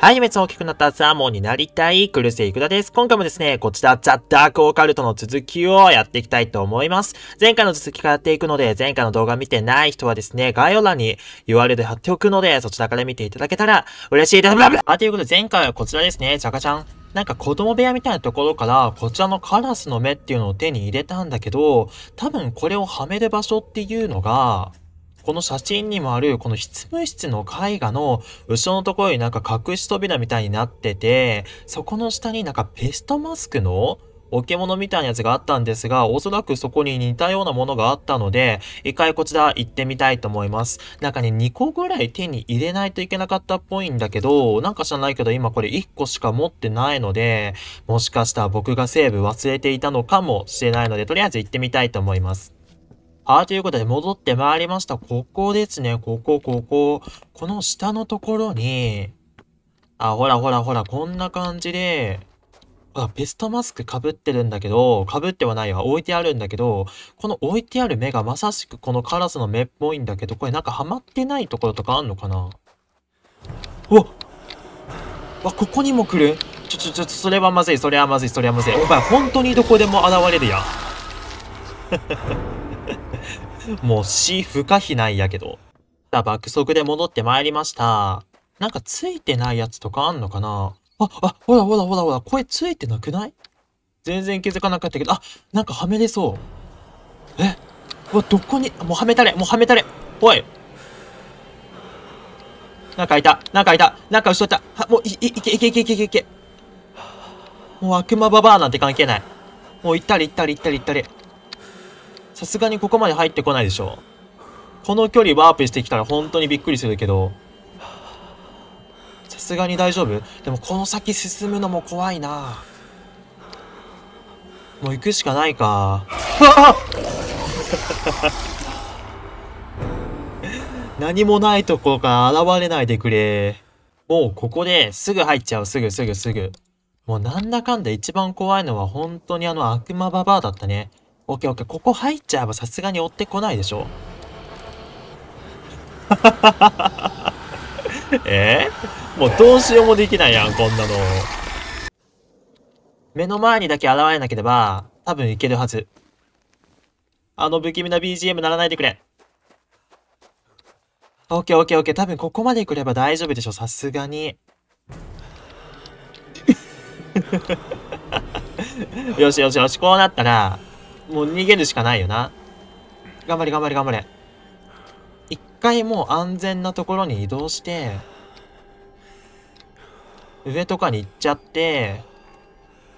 はい、めっ大きくなったサーモンになりたい、クルセイクダです。今回もですね、こちら、ザ・ダークオカルトの続きをやっていきたいと思います。前回の続きからやっていくので、前回の動画見てない人はですね、概要欄に URL 貼っておくので、そちらから見ていただけたら嬉しいです。ブラブラということで、前回はこちらですね、ちゃかちゃん。なんか子供部屋みたいなところから、こちらのカラスの目っていうのを手に入れたんだけど、多分これをはめる場所っていうのが、この写真にもある、この執務室の絵画の後ろのところになんか隠し扉みたいになってて、そこの下になんかペストマスクの置物みたいなやつがあったんですが、おそらくそこに似たようなものがあったので、一回こちら行ってみたいと思います。なんかね、2個ぐらい手に入れないといけなかったっぽいんだけど、なんか知らないけど今これ1個しか持ってないので、もしかしたら僕がセーブ忘れていたのかもしれないので、とりあえず行ってみたいと思います。ああ、ということで戻ってまいりました。ここですね。ここ、ここ。この下のところに、あ、ほらほらほら、こんな感じで、あ、ベストマスク被ってるんだけど、被ってはないわ。置いてあるんだけど、この置いてある目がまさしくこのカラスの目っぽいんだけど、これなんかハマってないところとかあんのかなうわわ、ここにも来るちょ、ちょ、ちょ、それはまずい、それはまずい、それはまずい。お前、本当にどこでも現れるやん。もう死不可避ないやけど。さあ、爆速で戻ってまいりました。なんかついてないやつとかあんのかなあ、あ、ほらほらほらほら、声ついてなくない全然気づかなかったけど、あ、なんかはめれそう。えわ、どこに、もうはめたれ、もうはめたれ。おい。なんかいた、なんかいた、なんか後ろった。は、もうい、い、いけいけいけいけいけ。もう悪魔ババアなんて関係ない。もう行ったり行ったり行ったり行ったり。さすがにここまで入ってこないでしょう。この距離ワープしてきたら本当にびっくりするけど、さすがに大丈夫でもこの先進むのも怖いなもう行くしかないか。何もないところから現れないでくれ。もうここですぐ入っちゃう。すぐすぐすぐ。もうなんだかんだ一番怖いのは本当にあの悪魔ババアだったね。オッケーオッケー。ここ入っちゃえばさすがに追ってこないでしょ。えー、もうどうしようもできないやん、こんなの。目の前にだけ現れなければ、多分いけるはず。あの不気味な BGM ならないでくれ。オッケーオッケーオッケー。多分ここまで来れば大丈夫でしょ、さすがに。よしよしよし、こうなったら、もう逃げるしかないよな。頑張れ頑張れ頑張れ。一回もう安全なところに移動して、上とかに行っちゃって、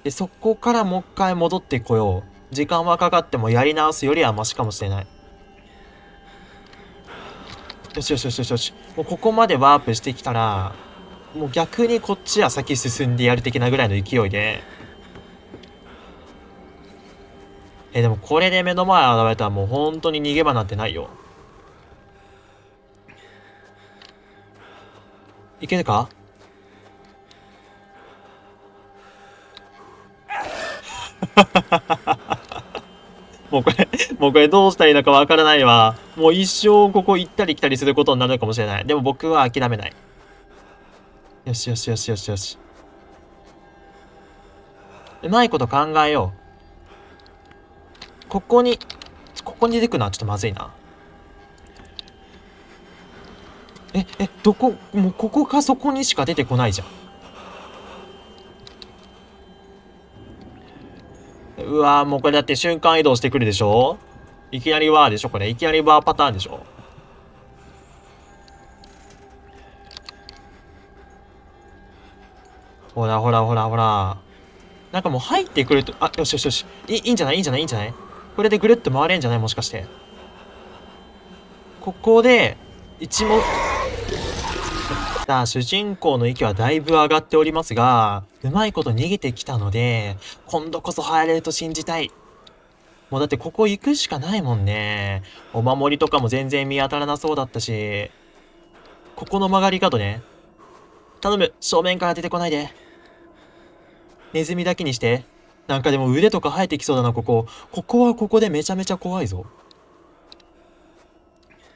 で、そこからもう一回戻ってこよう。時間はかかってもやり直すよりはマシかもしれない。よしよしよしよしよし。もうここまでワープしてきたら、もう逆にこっちは先進んでやる的なぐらいの勢いで、え、でもこれで目の前現れたらもう本当に逃げ場なんてないよ。いけるか もうこれ、もうこれどうしたらいいのかわからないわ。もう一生ここ行ったり来たりすることになるかもしれない。でも僕は諦めない。よしよしよしよしよし。うまいこと考えよう。ここに、ここに出てくのはちょっとまずいな。え、え、どこ、もうここかそこにしか出てこないじゃん。うわもうこれだって瞬間移動してくるでしょいきなりワーでしょこれ。いきなりワーパターンでしょほらほらほらほら。なんかもう入ってくると、あ、よしよしよし。いいいんじゃないいいんじゃないいいんじゃないこれでぐるっと回れんじゃないもしかしてここで一目。さあ、主人公の息はだいぶ上がっておりますが、うまいこと逃げてきたので、今度こそ入れると信じたい。もうだってここ行くしかないもんね。お守りとかも全然見当たらなそうだったし。ここの曲がり角ね。頼む、正面から出てこないで。ネズミだけにして。なんかでも腕とか生えてきそうだな、ここ。ここはここでめちゃめちゃ怖いぞ。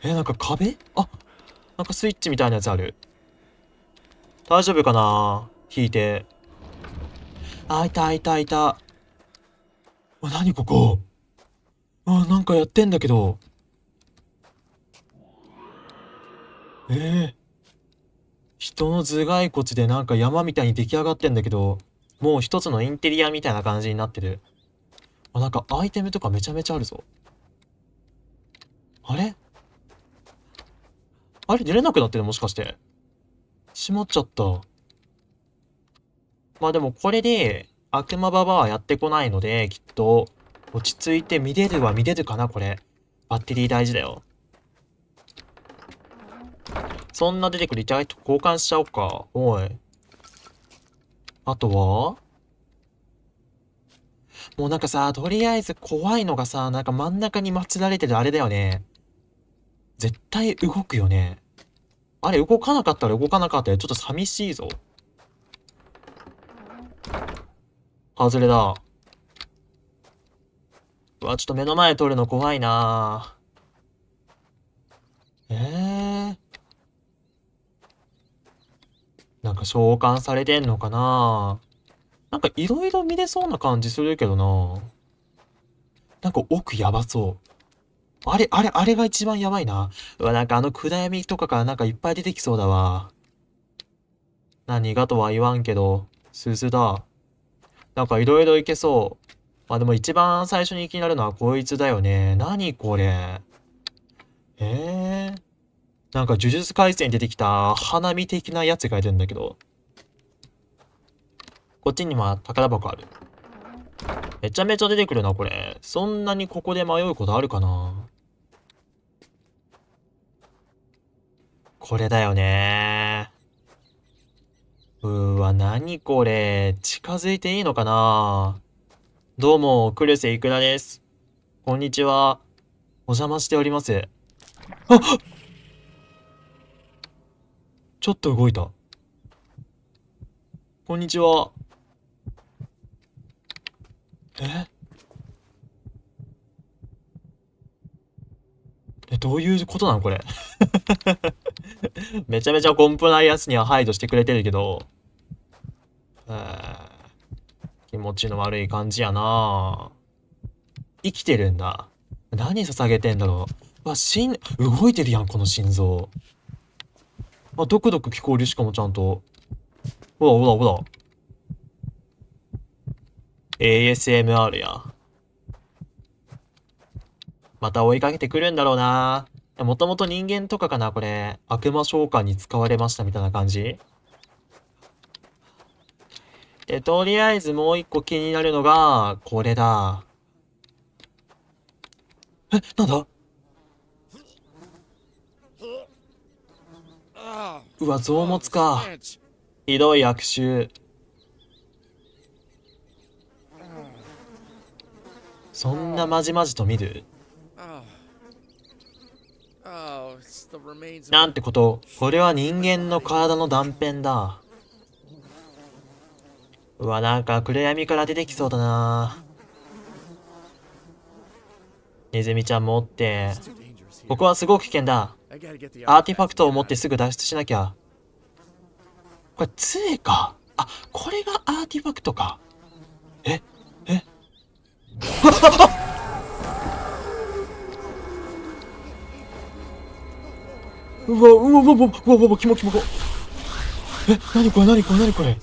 え、なんか壁あ、なんかスイッチみたいなやつある。大丈夫かな引いて。あ、いたいたいた。あ、なにここあ、なんかやってんだけど。ええー、人の頭蓋骨でなんか山みたいに出来上がってんだけど。もう一つのインテリアみたいな感じになってる。あ、なんかアイテムとかめちゃめちゃあるぞ。あれあれ出れなくなってるもしかして。閉まっちゃった。まあでもこれで、悪魔ババはやってこないので、きっと、落ち着いて見れるは見れるかな、これ。バッテリー大事だよ。そんな出てくるリチャイト交換しちゃおうか。おい。あとはもうなんかさ、とりあえず怖いのがさ、なんか真ん中に祀られてるあれだよね。絶対動くよね。あれ動かなかったら動かなかったよ。ちょっと寂しいぞ。外れだ。うわ、ちょっと目の前通るの怖いなええーなんか召喚されてんのかななんかいろいろ見れそうな感じするけどななんか奥やばそう。あれ、あれ、あれが一番やばいな。うわ、なんかあの暗闇とかからなんかいっぱい出てきそうだわ。何がとは言わんけど、鈴だ。なんかいろいろいけそう。まあでも一番最初に気になるのはこいつだよね。何これ。えー、なんか呪術廻戦に出てきた花見的なやつがいるんだけど、こっちには宝箱ある。めちゃめちゃ出てくるな、これ。そんなにここで迷うことあるかなこれだよねうわ、なにこれ。近づいていいのかなどうも、ク瀬いくらです。こんにちは。お邪魔しております。あっちょっと動いた。こんにちは。ええ、どういうことなのこれ めちゃめちゃコンプライアンスには排除してくれてるけど、え気持ちの悪い感じやな生きてるんだ。何捧げてんだろう。わ、心、動いてるやん、この心臓。あ、ドクドク聞こえるしかもちゃんと。ほらほらほら。ASMR や。また追いかけてくるんだろうな。もともと人間とかかな、これ。悪魔召喚に使われましたみたいな感じ。で、とりあえずもう一個気になるのが、これだ。え、なんだうわ、臓物か。ひどい悪臭。そんなまじまじと見るなんてこと、これは人間の体の断片だ。うわ、なんか暗闇から出てきそうだな。ネズミちゃん持って。ここはすごく危険だ。アーティファクトを持ってすぐ脱出しなきゃ。これ、杖か。あ、これがアーティファクトか。え、え。うわ、うわ、うわ、うわ、うわ、うわ、キわキモキモ。え、なにこれ、なにこれ、なにこれ。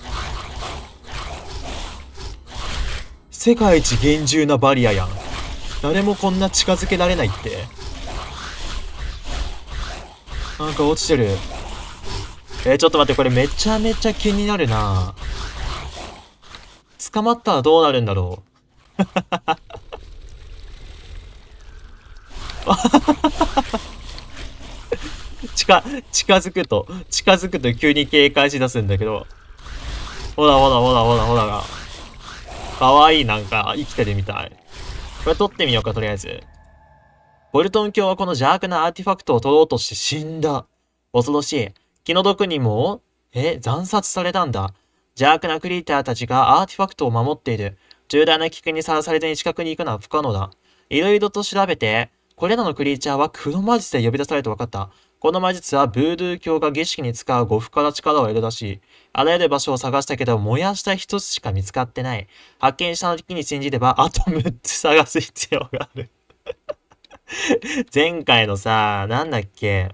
世界一厳重なバリアやん。誰もこんな近づけられないって。なんか落ちてる。えー、ちょっと待って、これめちゃめちゃ気になるな捕まったらどうなるんだろう。近、近づくと、近づくと急に警戒し出すんだけど。ほらほらほらほらほらが。かわいい、なんか、生きてるみたい。これ撮ってみようか、とりあえず。ボルトン卿はこの邪悪なアーティファクトを取ろうとして死んだ。恐ろしい。気の毒にも、え、惨殺されたんだ。邪悪なクリーターたちがアーティファクトを守っている。重大な危険にさらされずに近くに行くのは不可能だ。いろいろと調べて、これらのクリーチャーは黒魔術で呼び出されて分かった。この魔術はブードゥー教が儀式に使う護符から力を得るらしい。あらゆる場所を探したけど、燃やした一つしか見つかってない。発見した時に信じれば、あと6つ探す必要がある 前回のさ、なんだっけ、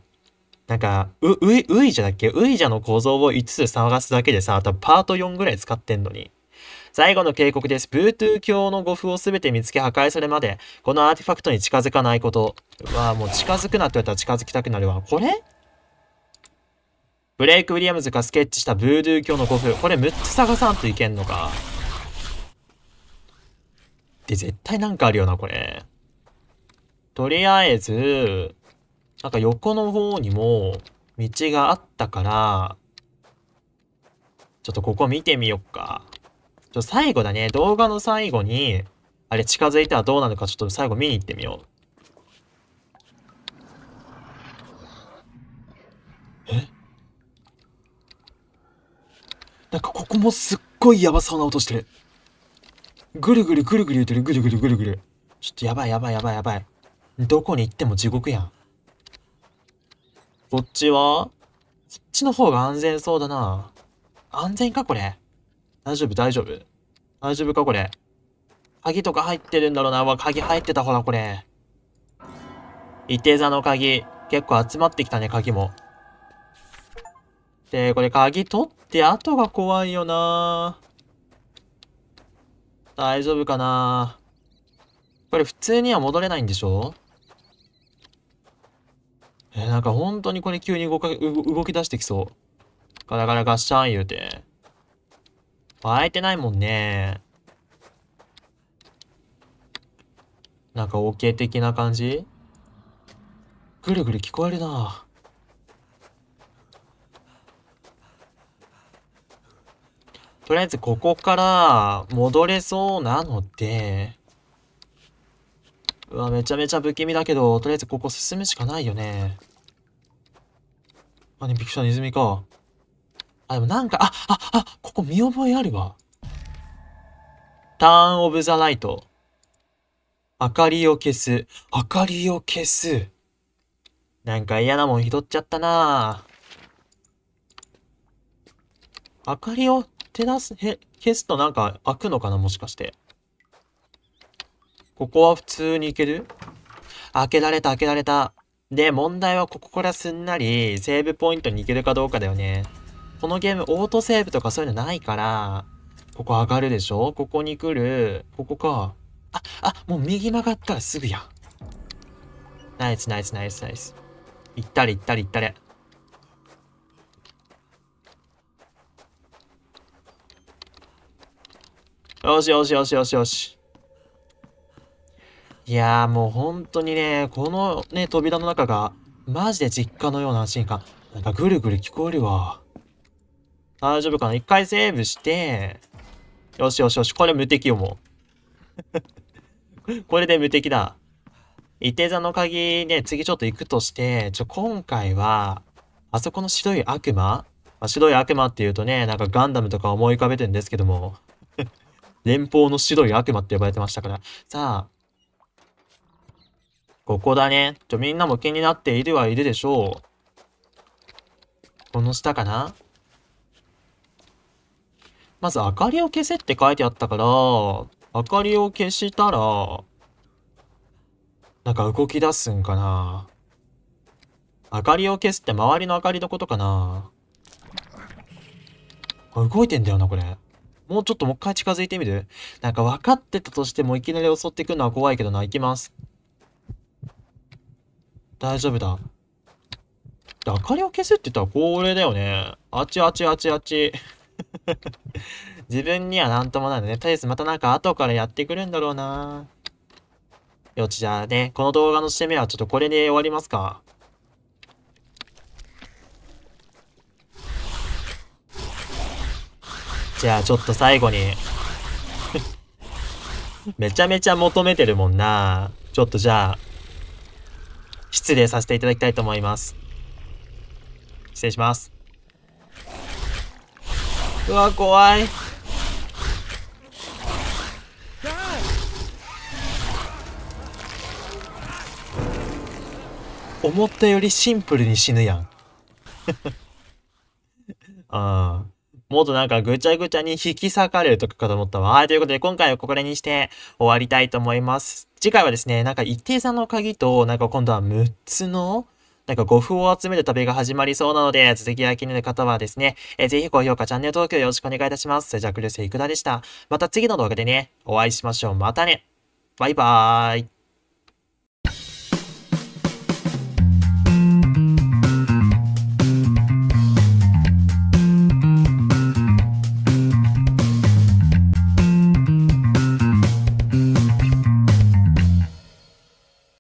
なんか、う、うい、ういじゃだっけういじゃの構造を5つ探すだけでさ、多分パート4ぐらい使ってんのに。最後の警告です。ブートゥー教の語符を全て見つけ破壊されまで、このアーティファクトに近づかないこと。はもう近づくなって言われたら近づきたくなるわ。これブレイク・ウィリアムズがスケッチしたブードゥー教の語符。これ6つ探さんといけんのか。で、絶対なんかあるよな、これ。とりあえず、なんか横の方にも道があったから、ちょっとここ見てみよっか。ちょ、最後だね。動画の最後に、あれ近づいたらどうなるかちょっと最後見に行ってみよう。えなんかここもすっごいやばそうな音してる。ぐるぐるぐるぐる言ってる。ぐるぐるぐるぐる。ちょっとやばいやばいやばいやばい。どこに行っても地獄やん。こっちはこっちの方が安全そうだな。安全かこれ。大丈夫、大丈夫。大丈夫かこれ。鍵とか入ってるんだろうな。わ、鍵入ってた、ほら、これ。一定座の鍵。結構集まってきたね、鍵も。で、これ鍵取って後が怖いよな大丈夫かなこれ普通には戻れないんでしょえー、なんか本当にこれ急に動か、動き出してきそう。ガラガラガッシャン言うて。開いてないもんね。なんか OK 的な感じぐるぐる聞こえるな。とりあえずここから戻れそうなので、うわ、めちゃめちゃ不気味だけど、とりあえずここ進むしかないよね。あ、にびくした、か。あ、でもなんか、あ、あ、あ、ここ見覚えあるわ。ターンオブザライト。明かりを消す。明かりを消す。なんか嫌なもん拾っちゃったな明かりを照らす、へ、消すとなんか開くのかなもしかして。ここは普通に行ける開けられた、開けられた。で、問題はここからすんなり、セーブポイントに行けるかどうかだよね。このゲーム、オートセーブとかそういうのないから、ここ上がるでしょここに来る。ここか。あ、あ、もう右曲がったらすぐや。ナイスナイスナイスナイス。行ったれ行ったれ行ったれ。よしよしよしよしよし。いやーもう本当にね、このね、扉の中が、マジで実家のような安心感。なんかぐるぐる聞こえるわ。大丈夫かな一回セーブして、よしよしよし、これ無敵よ、もう。これで無敵だ。一手座の鍵ね、次ちょっと行くとして、ちょ、今回は、あそこの白い悪魔、まあ、白い悪魔っていうとね、なんかガンダムとか思い浮かべてるんですけども、連邦の白い悪魔って呼ばれてましたから。さあ、ここだね。とみんなも気になっているはいるでしょう。この下かなまず明かりを消せって書いてあったから、明かりを消したら、なんか動き出すんかな。明かりを消すって周りの明かりのことかな。動いてんだよな、これ。もうちょっともう一回近づいてみるなんか分かってたとしてもいきなり襲ってくるのは怖いけどな、行きます。大丈夫だ。だ明かりを消すって言ったらこれだよね。あちあちあちあち。自分には何ともないのね。とりあえずまたなんか後からやってくるんだろうな。よし、じゃあね、この動画の締めはちょっとこれで終わりますか。じゃあちょっと最後に めちゃめちゃ求めてるもんな。ちょっとじゃあ、失礼させていただきたいと思います。失礼します。うわ、怖い。思ったよりシンプルに死ぬやん。ああ。もっとなんかぐちゃぐちゃに引き裂かれるとかかと思ったわ。はい、ということで今回はここらにして終わりたいと思います。次回はですね、なんか一定さの鍵と、なんか今度は6つのなんか語符を集める旅が始まりそうなので、続きが気になる方はですね、えー、ぜひ高評価、チャンネル登録よろしくお願いいたします。それじゃあ、クルセイクダでした。また次の動画でね、お会いしましょう。またねバイバーイ